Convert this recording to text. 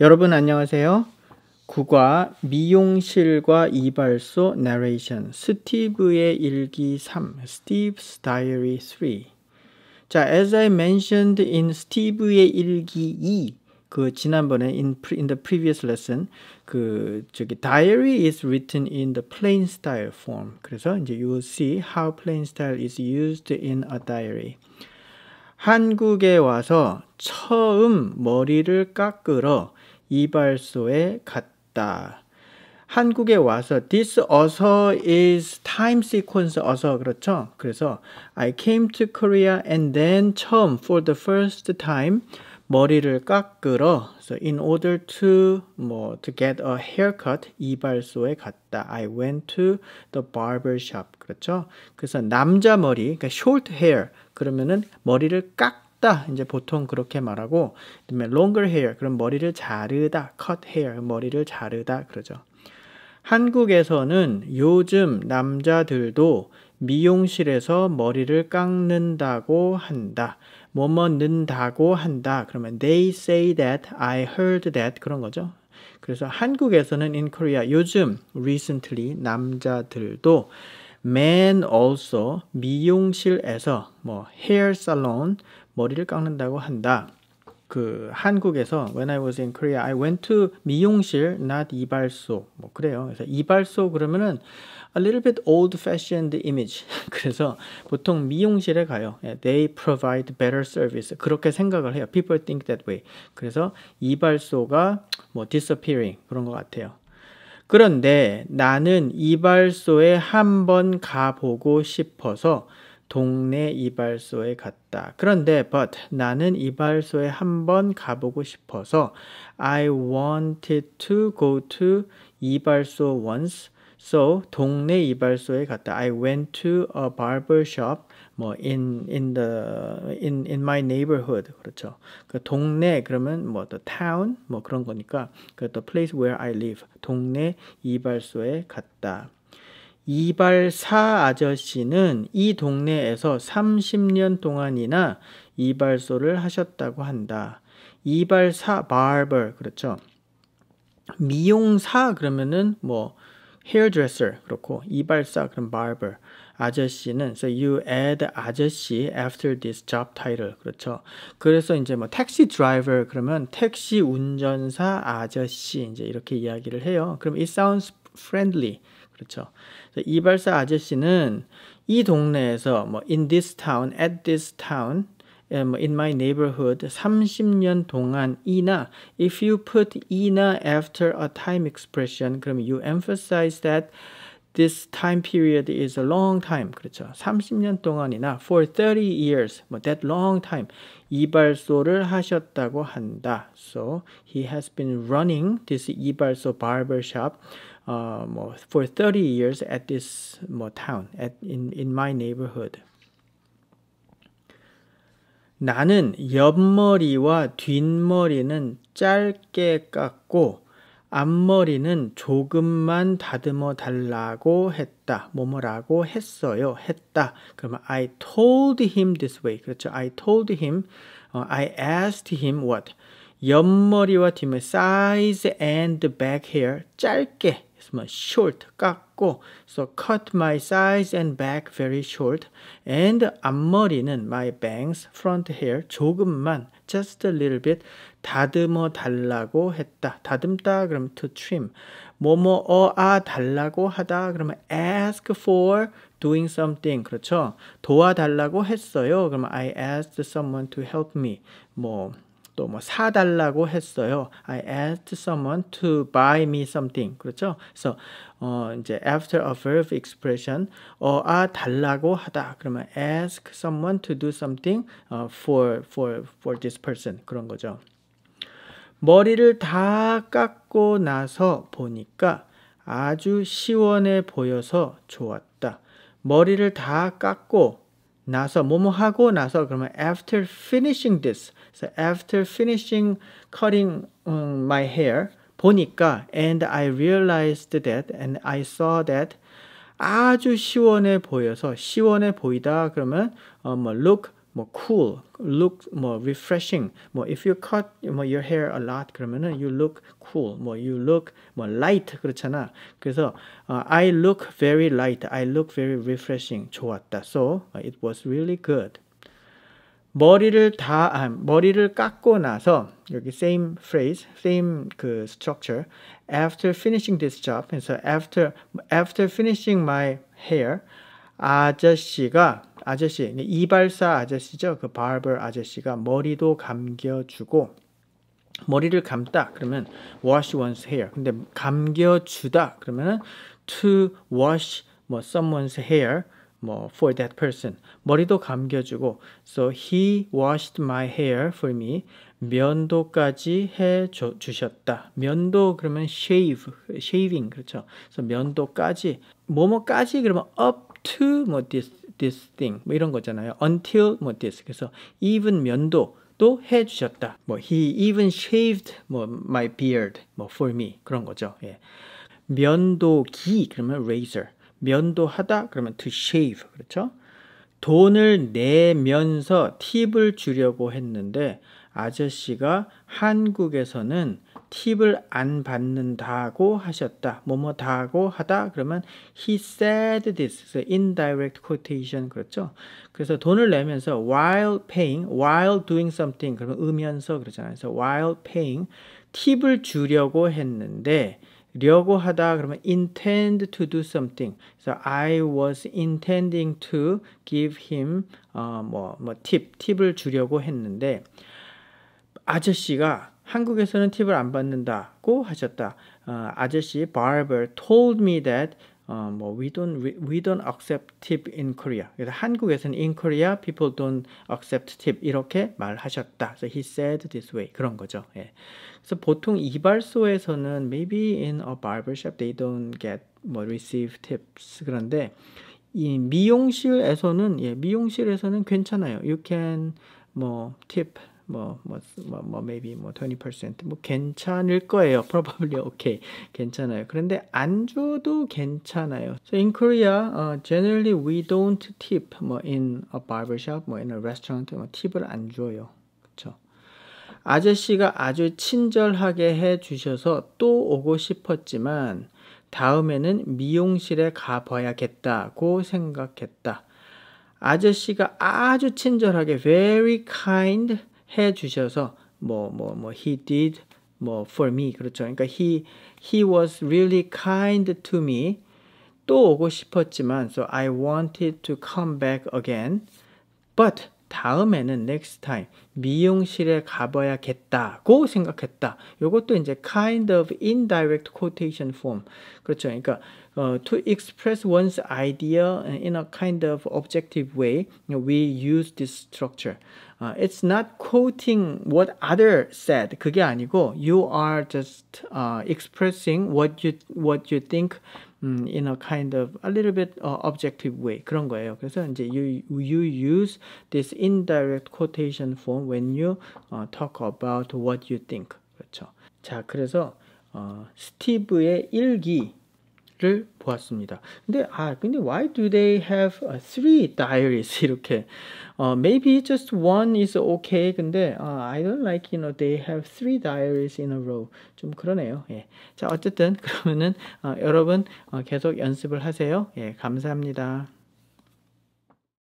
여러분 안녕하세요. 국과 미용실과 이발소 내레이션 스티브의 일기 3 Steve's Diary 3 자, as I mentioned in Steve의 일기 2, 그 지난번에 in, in the previous lesson 그 저기 diary is written in the plain style form. 그래서 이제 you will see how plain style is used in a diary. 한국에 와서 처음 머리를 깎으러 이발소에 갔다. 한국에 와서 this also is time sequence also 그렇죠? 그래서 I came to Korea and then 처음 for the first time 머리를 깎으러 so in order to 뭐 to get a haircut 이발소에 갔다. I went to the barber shop 그렇죠? 그래서 남자 머리 그러니까 short hair 그러면은 머리를 깎 짧다 이제 보통 그렇게 말하고 그다음에 longer hair 그럼 머리를 자르다 cut hair 머리를 자르다 그러죠. 한국에서는 요즘 남자들도 미용실에서 머리를 깎는다고 한다. 뭐뭐는다고 한다. 그러면 they say that I heard that 그런 거죠. 그래서 한국에서는 in Korea 요즘 recently 남자들도 men also 미용실에서 뭐 hair salon 머리를 깎는다고 한다. 그 한국에서 when I was in Korea I went to 미용실 not 이발소 뭐 그래요. 그래서 이발소 그러면은 a little bit old fashioned image. 그래서 보통 미용실에 가요. They provide better service. 그렇게 생각을 해요. People think that way. 그래서 이발소가 뭐 disappearing 그런 것 같아요. 그런데 나는 이발소에 한번 가보고 싶어서 동네 이발소에 갔다. 그런데 but 나는 이발소에 한번 가보고 싶어서 I wanted to go to 이발소 once. So 동네 이발소에 갔다. I went to a barber shop 뭐 in in the in in my neighborhood 그렇죠. 그 동네 그러면 뭐 the town 뭐 그런 거니까 그 the place where I live 동네 이발소에 갔다. 이발사 아저씨는 이 동네에서 30년 동안이나 이발소를 하셨다고 한다. 이발사 barber 그렇죠. 미용사 그러면은 뭐 hairdresser 그렇고 이발사 그럼 barber 아저씨는 so you add 아저씨 after this job title 그렇죠. 그래서 이제 뭐 택시 driver 그러면 택시 운전사 아저씨 이제 이렇게 이야기를 해요. 그럼 it sounds friendly 그렇죠. 이발사 아저씨는 이 동네에서 뭐 in this town, at this town, in my neighborhood 30년 동안이나 if you put 이나 after a time expression 그럼 you emphasize that this time period is a long time 그렇죠. 30년 동안이나 for 30 years 뭐 that long time 이발소를 하셨다고 한다. So he has been running this 이발소 barber shop 어뭐 for 30 years at this 뭐 town at in in my neighborhood. 나는 옆머리와 뒷머리는 짧게 깎고 앞머리는 조금만 다듬어 달라고 했다. 뭐뭐라고 했어요. 했다. 그러면 I told him this way. 그렇죠. I told him, uh, I asked him what? 옆머리와 뒷머리, size and back hair 짧게 뭐 short 깎고 so cut my sides and back very short and 앞머리는 my bangs front hair 조금만 just a little bit 다듬어 달라고 했다 다듬다 그럼 to trim 뭐뭐 어 아 달라고 하다 그러면 ask for doing something 그렇죠 도와달라고 했어요 그러면 I asked someone to help me 뭐 또뭐 사달라고 했어요. I asked someone to buy me something. 그렇죠? 그래서 어 이제 after a verb expression 어 아 달라고 하다 그러면 ask someone to do something for for for this person 그런 거죠. 머리를 다 깎고 나서 보니까 아주 시원해 보여서 좋았다. 머리를 다 깎고 나서 뭐뭐 하고 나서 그러면 after finishing this, so after finishing cutting um, my hair 보니까 and I realized that and I saw that 아주 시원해 보여서 시원해 보이다 그러면 어, 뭐 look more cool, look more refreshing. More if you cut your hair a lot 그러면은 you look cool. More you look more light 그렇잖아. 그래서 uh, I look very light. I look very refreshing. 좋았다. So uh, it was really good. 머리를 다 아, 머리를 깎고 나서 여기 same phrase, same 그 structure. After finishing this job, and so after after finishing my hair, 아저씨가 아저씨, 이발사 아저씨죠. 그 바버 아저씨가 머리도 감겨주고 머리를 감다 그러면 wash one's hair. 근데 감겨주다 그러면은 to wash 뭐 someone's hair 뭐 for that person 머리도 감겨주고 so he washed my hair for me 면도까지 해 주셨다 면도 그러면 shave shaving 그렇죠 그래서 면도까지 뭐뭐까지 그러면 up to 뭐 this this thing 뭐 이런 거잖아요. until 뭐 this 그래서 even 면도 또 해주셨다. 뭐 he even shaved 뭐 my beard 뭐 for me 그런 거죠. 예. 면도기 그러면 razor 면도하다 그러면 to shave 그렇죠? 돈을 내면서 팁을 주려고 했는데 아저씨가 한국에서는 팁을 안 받는다고 하셨다. 뭐뭐다고 하다 그러면 he said this. 그래서 indirect quotation 그렇죠? 그래서 돈을 내면서 while paying, while doing something 그러면 음면서 그러잖아요. 그래서 while paying 팁을 주려고 했는데 려고 하다 그러면 intend to do something. 그래서 I was intending to give him 어뭐뭐 팁, 팁을 주려고 했는데 아저씨가 한국에서는 팁을 안 받는다고 하셨다. 어, 아저씨 barber told me that 어, 뭐 we don't we don't accept tip in Korea. 그래서 한국에서는 in Korea people don't accept tip 이렇게 말하셨다. So he said this way 그런 거죠. 예. 그래서 보통 이발소에서는 maybe in a barber shop they don't get 뭐 receive tips 그런데 이 미용실에서는 예, 미용실에서는 괜찮아요. You can 뭐 tip 뭐, 뭐, 뭐, 뭐 maybe 뭐 20%뭐 괜찮을 거예요. probably okay. 괜찮아요. 그런데 안 줘도 괜찮아요. So in Korea, uh, generally we don't tip 뭐 in a barbershop, 뭐 in a restaurant 뭐 팁을 안 줘요. 그렇 아저씨가 아주 친절하게 해 주셔서 또 오고 싶었지만 다음에는 미용실에 가봐야겠다고 생각했다. 아저씨가 아주 친절하게 very kind 해 주셔서 뭐뭐뭐 he did 뭐 for me 그렇죠. 그러니까 he he was really kind to me. 또 오고 싶었지만 so I wanted to come back again. But 다음에는 next time 미용실에 가봐야겠다고 생각했다. 이것도 이제 kind of indirect quotation form. 그렇죠. 그러니까 uh, to express one's idea in a kind of objective way, we use this structure. Uh, it's not quoting what other said. 그게 아니고 you are just uh, expressing what you what you think 음, in a kind of a little bit uh, objective way 그런 거예요. 그래서 이제 you you use this indirect quotation form when you uh, talk about what you think. 그렇죠. 자, 그래서 어, 스티브의 일기 를 보았습니다. 근데 아 근데 why do they have three diaries 이렇게 어, maybe just one is okay 근데 uh, I don't like you know they have three diaries in a row 좀 그러네요. 예. 자 어쨌든 그러면은 어, 여러분 어, 계속 연습을 하세요. 예 감사합니다.